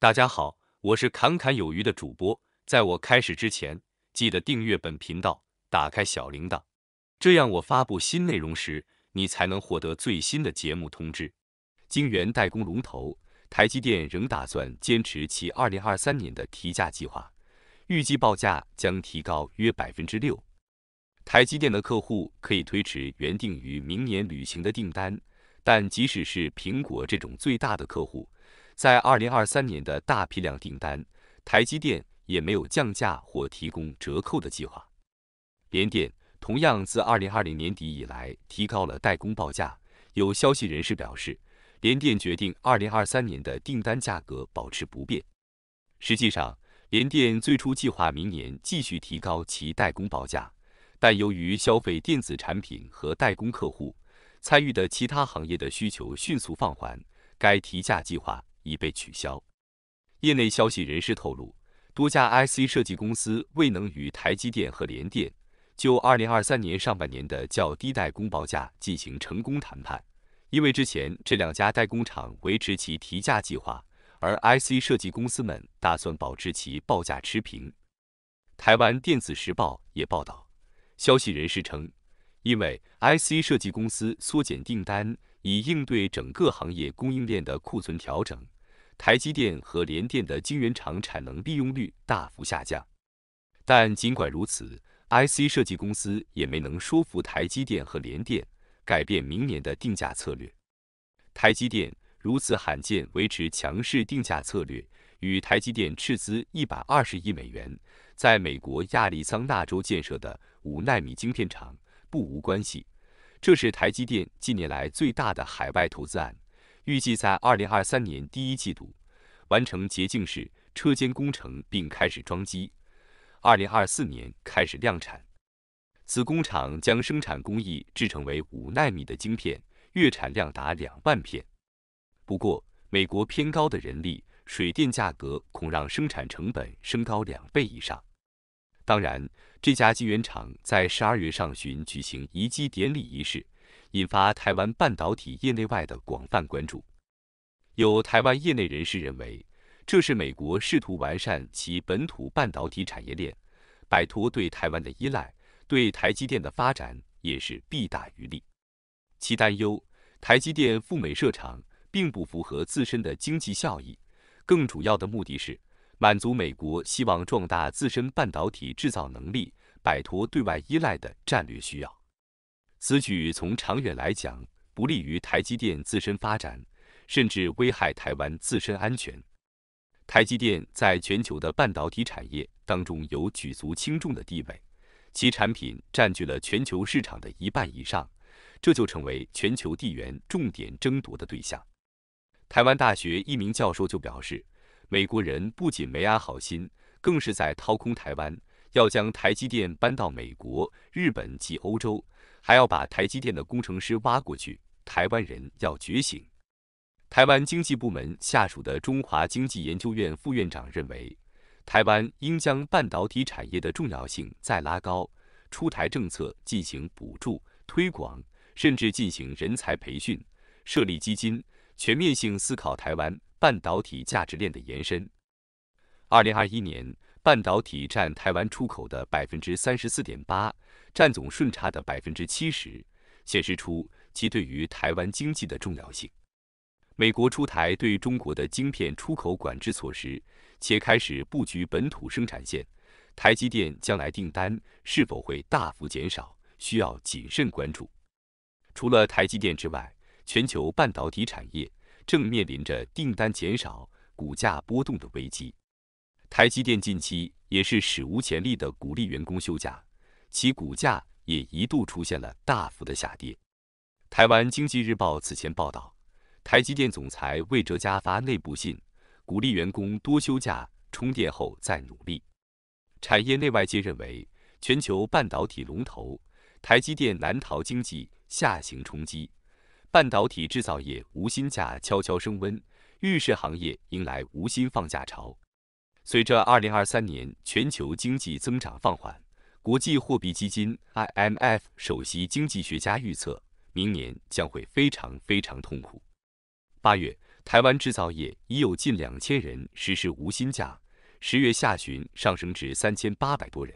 大家好，我是侃侃有余的主播。在我开始之前，记得订阅本频道，打开小铃铛，这样我发布新内容时，你才能获得最新的节目通知。晶圆代工龙头台积电仍打算坚持其2023年的提价计划，预计报价将提高约6%。台积电的客户可以推迟原定于明年履行的订单，但即使是苹果这种最大的客户。在2023年的大批量订单，台积电也没有降价或提供折扣的计划。联电同样自2020年底以来提高了代工报价。有消息人士表示，联电决定2023年的订单价格保持不变。实际上，联电最初计划明年继续提高其代工报价，但由于消费电子产品和代工客户参与的其他行业的需求迅速放缓，该提价计划。已被取消。业内消息人士透露，多家 IC 设计公司未能与台积电和联电就2023年上半年的较低代工报价进行成功谈判，因为之前这两家代工厂维持其提价计划，而 IC 设计公司们打算保持其报价持平。台湾电子时报也报道，消息人士称，因为 IC 设计公司缩减订单以应对整个行业供应链的库存调整。台积电和联电的晶圆厂产能利用率大幅下降，但尽管如此，IC 设计公司也没能说服台积电和联电改变明年的定价策略。台积电如此罕见维持强势定价策略，与台积电斥资一百二十亿美元在美国亚利桑那州建设的五纳米晶片厂不无关系。这是台积电近年来最大的海外投资案。预计在二零二三年第一季度完成洁净室车间工程，并开始装机。二零二四年开始量产。此工厂将生产工艺制成为五纳米的晶片，月产量达两万片。不过，美国偏高的人力、水电价格恐让生产成本升高两倍以上。当然，这家晶圆厂在十二月上旬举行移机典礼仪式。引发台湾半导体业内外的广泛关注。有台湾业内人士认为，这是美国试图完善其本土半导体产业链，摆脱对台湾的依赖，对台积电的发展也是弊大于利。其担忧，台积电赴美设厂并不符合自身的经济效益，更主要的目的，是满足美国希望壮大自身半导体制造能力，摆脱对外依赖的战略需要。此举从长远来讲，不利于台积电自身发展，甚至危害台湾自身安全。台积电在全球的半导体产业当中有举足轻重的地位，其产品占据了全球市场的一半以上，这就成为全球地缘重点争夺的对象。台湾大学一名教授就表示，美国人不仅没安好心，更是在掏空台湾，要将台积电搬到美国、日本及欧洲。还要把台积电的工程师挖过去，台湾人要觉醒。台湾经济部门下属的中华经济研究院副院长认为，台湾应将半导体产业的重要性再拉高，出台政策进行补助、推广，甚至进行人才培训，设立基金，全面性思考台湾半导体价值链的延伸。二零二一年，半导体占台湾出口的百分之三十四点八。占总顺差的百分之七十，显示出其对于台湾经济的重要性。美国出台对中国的晶片出口管制措施，且开始布局本土生产线，台积电将来订单是否会大幅减少，需要谨慎关注。除了台积电之外，全球半导体产业正面临着订单减少、股价波动的危机。台积电近期也是史无前例的鼓励员工休假。其股价也一度出现了大幅的下跌。台湾经济日报此前报道，台积电总裁魏哲家发内部信，鼓励员工多休假充电后再努力。产业内外界认为，全球半导体龙头台积电难逃经济下行冲击。半导体制造业无薪假悄悄升温，预示行业迎来无薪放假潮。随着2023年全球经济增长放缓。国际货币基金 IMF 首席经济学家预测，明年将会非常非常痛苦。八月，台湾制造业已有近两千人实施无薪假，十月下旬上升至三千八百多人。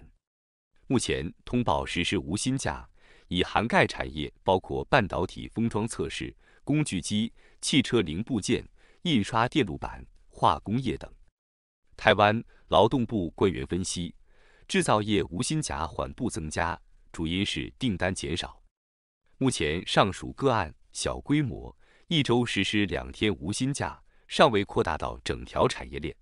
目前，通报实施无薪假已涵盖产业，包括半导体封装测试、工具机、汽车零部件、印刷电路板、化工业等。台湾劳动部官员分析。制造业无薪假缓步增加，主因是订单减少。目前尚属个案、小规模，一周实施两天无薪假，尚未扩大到整条产业链。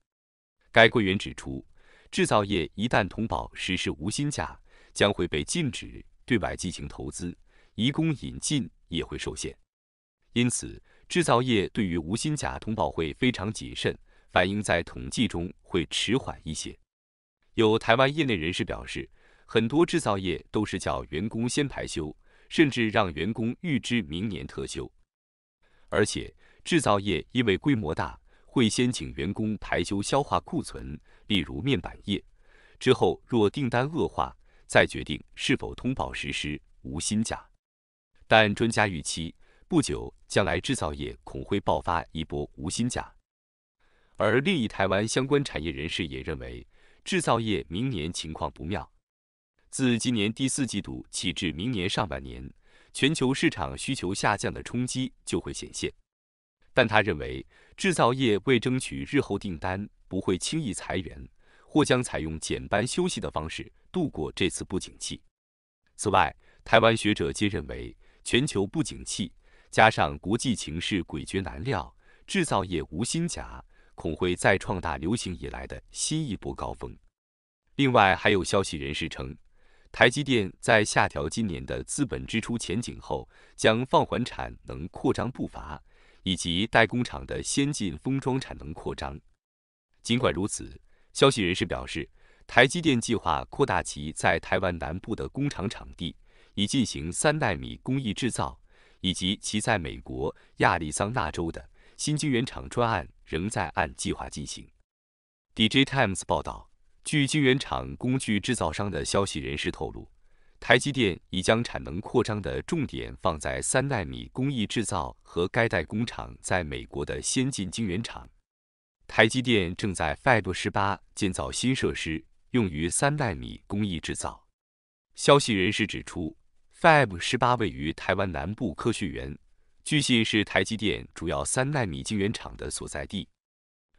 该官员指出，制造业一旦通报实施无薪假，将会被禁止对外进行投资，移工引进也会受限。因此，制造业对于无薪假通报会非常谨慎，反映在统计中会迟缓一些。有台湾业内人士表示，很多制造业都是叫员工先排休，甚至让员工预支明年特休。而且制造业因为规模大，会先请员工排休消化库存，例如面板业。之后若订单恶化，再决定是否通报实施无薪假。但专家预期不久将来制造业恐会爆发一波无薪假。而另一台湾相关产业人士也认为。制造业明年情况不妙，自今年第四季度起至明年上半年，全球市场需求下降的冲击就会显现。但他认为，制造业为争取日后订单，不会轻易裁员，或将采用减班休息的方式度过这次不景气。此外，台湾学者皆认为，全球不景气加上国际情势诡谲难料，制造业无心假。恐会再创大流行以来的新一波高峰。另外，还有消息人士称，台积电在下调今年的资本支出前景后，将放缓产能扩张步伐，以及代工厂的先进封装产能扩张。尽管如此，消息人士表示，台积电计划扩大其在台湾南部的工厂场地，以进行三纳米工艺制造，以及其在美国亚利桑那州的。新晶圆厂专案仍在按计划进行。D J Times 报道，据晶圆厂工具制造商的消息人士透露，台积电已将产能扩张的重点放在三纳米工艺制造和该代工厂在美国的先进晶圆厂。台积电正在 Fab 十八建造新设施，用于三纳米工艺制造。消息人士指出，Fab 十八位于台湾南部科学园。据悉是台积电主要三纳米晶圆厂的所在地。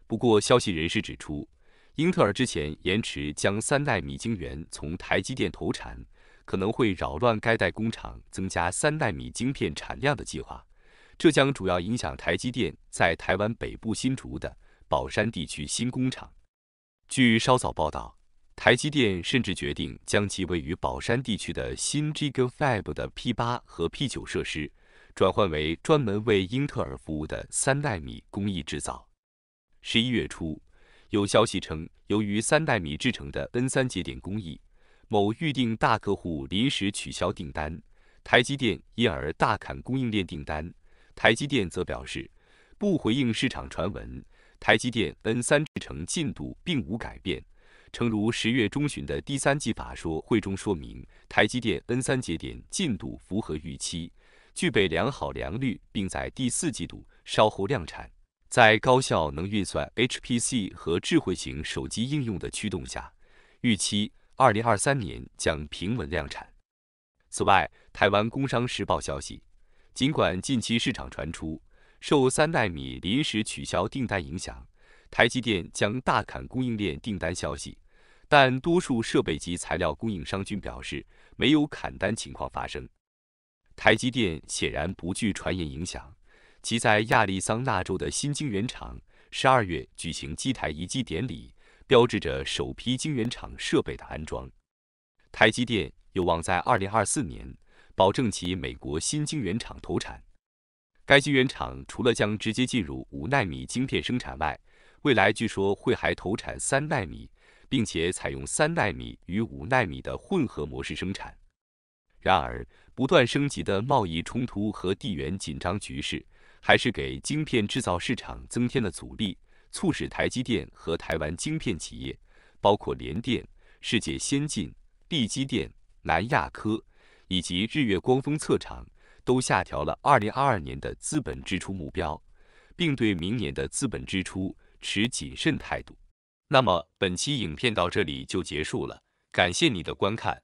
不过，消息人士指出，英特尔之前延迟将三纳米晶圆从台积电投产，可能会扰乱该代工厂增加三纳米晶片产量的计划。这将主要影响台积电在台湾北部新竹的宝山地区新工厂。据稍早报道，台积电甚至决定将其位于宝山地区的新 Gigafab 的 P8 和 P9 设施。转换为专门为英特尔服务的三纳米工艺制造。十一月初，有消息称，由于三纳米制成的 N 三节点工艺，某预定大客户临时取消订单，台积电因而大砍供应链订单。台积电则表示不回应市场传闻。台积电 N 三制程进度并无改变，诚如十月中旬的第三季法说会中说明，台积电 N 三节点进度符合预期。具备良好良率，并在第四季度稍后量产。在高效能运算 （HPC） 和智慧型手机应用的驱动下，预期2023年将平稳量产。此外，台湾工商时报消息，尽管近期市场传出受三纳米临时取消订单影响，台积电将大砍供应链订单消息，但多数设备及材料供应商均表示没有砍单情况发生。台积电显然不惧传言影响，其在亚利桑那州的新晶圆厂十二月举行机台移机典礼，标志着首批晶圆厂设备的安装。台积电有望在二零二四年保证其美国新晶圆厂投产。该晶圆厂除了将直接进入五纳米晶片生产外，未来据说会还投产三纳米，并且采用三纳米与五纳米的混合模式生产。然而，不断升级的贸易冲突和地缘紧张局势，还是给晶片制造市场增添了阻力，促使台积电和台湾晶片企业，包括联电、世界先进、地基电、南亚科以及日月光、封测厂，都下调了二零二二年的资本支出目标，并对明年的资本支出持谨慎态度。那么，本期影片到这里就结束了，感谢你的观看。